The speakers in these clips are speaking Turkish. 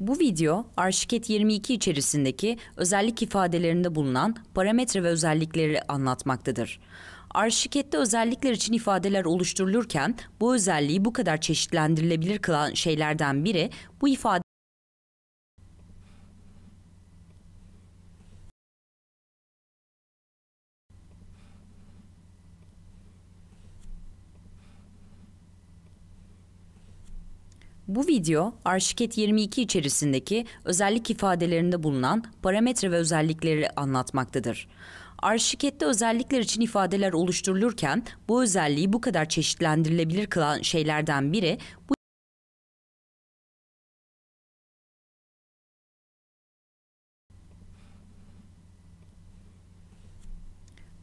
Bu video, Arşiket 22 içerisindeki özellik ifadelerinde bulunan parametre ve özellikleri anlatmaktadır. Arşikette özellikler için ifadeler oluşturulurken bu özelliği bu kadar çeşitlendirilebilir kılan şeylerden biri bu ifade Bu video, Arşiket 22 içerisindeki özellik ifadelerinde bulunan parametre ve özellikleri anlatmaktadır. Arşikette özellikler için ifadeler oluşturulurken bu özelliği bu kadar çeşitlendirilebilir kılan şeylerden biri bu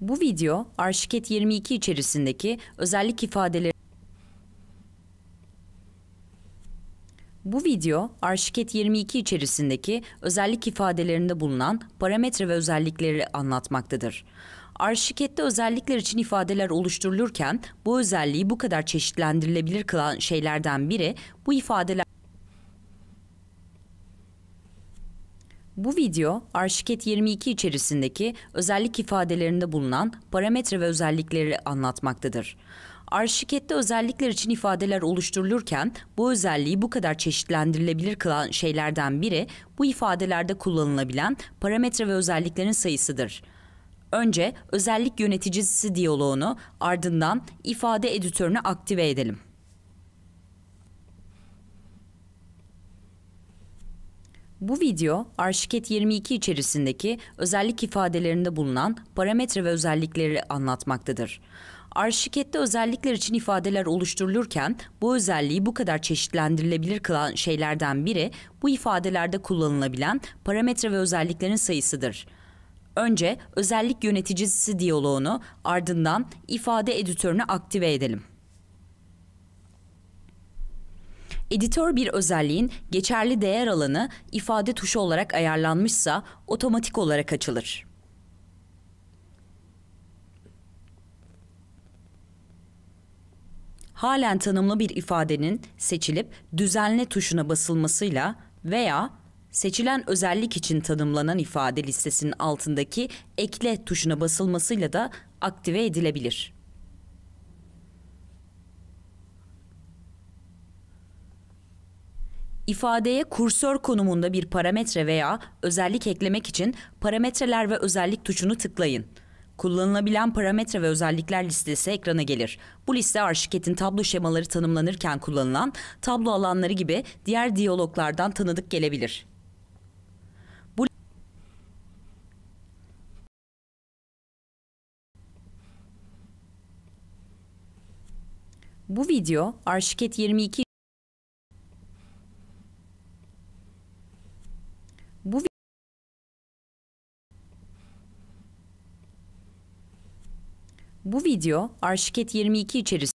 Bu video, Arşiket 22 içerisindeki özellik ifadeleri Bu video, Arşiket 22 içerisindeki özellik ifadelerinde bulunan parametre ve özellikleri anlatmaktadır. Arşikette özellikler için ifadeler oluşturulurken bu özelliği bu kadar çeşitlendirilebilir kılan şeylerden biri bu ifadeler Bu video, Arşiket 22 içerisindeki özellik ifadelerinde bulunan parametre ve özellikleri anlatmaktadır. Arşikette özellikler için ifadeler oluşturulurken bu özelliği bu kadar çeşitlendirilebilir kılan şeylerden biri bu ifadelerde kullanılabilen parametre ve özelliklerin sayısıdır. Önce özellik yöneticisi diyaloğunu ardından ifade editörünü aktive edelim. Bu video, Arşiket 22 içerisindeki özellik ifadelerinde bulunan parametre ve özellikleri anlatmaktadır. Arşikette özellikler için ifadeler oluşturulurken bu özelliği bu kadar çeşitlendirilebilir kılan şeylerden biri bu ifadelerde kullanılabilen parametre ve özelliklerin sayısıdır. Önce özellik yöneticisi diyaloğunu ardından ifade editörünü aktive edelim. Editör bir özelliğin geçerli değer alanı ifade tuşu olarak ayarlanmışsa otomatik olarak açılır. Halen tanımlı bir ifadenin seçilip düzenle tuşuna basılmasıyla veya seçilen özellik için tanımlanan ifade listesinin altındaki ekle tuşuna basılmasıyla da aktive edilebilir. İfadeye kursör konumunda bir parametre veya özellik eklemek için parametreler ve özellik tuşunu tıklayın. Kullanılabilen parametre ve özellikler listesi ekrana gelir. Bu liste Arşiket'in tablo şemaları tanımlanırken kullanılan tablo alanları gibi diğer diyaloglardan tanıdık gelebilir. Bu Bu video Arşiket 22 Bu video Arşiket 22 içerisinde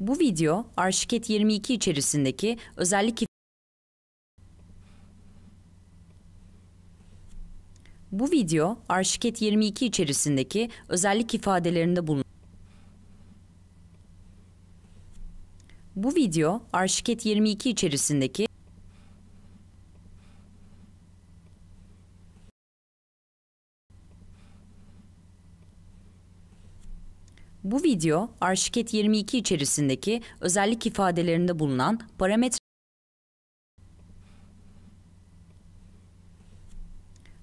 Bu video Arşiket 22 içerisindeki özellik Bu video Arşiket 22 içerisindeki özellik ifadelerinde bulun Bu video Arşiket 22 içerisindeki Bu video, Arşiket 22 içerisindeki özellik ifadelerinde bulunan parametre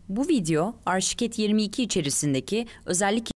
Bu video, Arşiket 22 içerisindeki özellik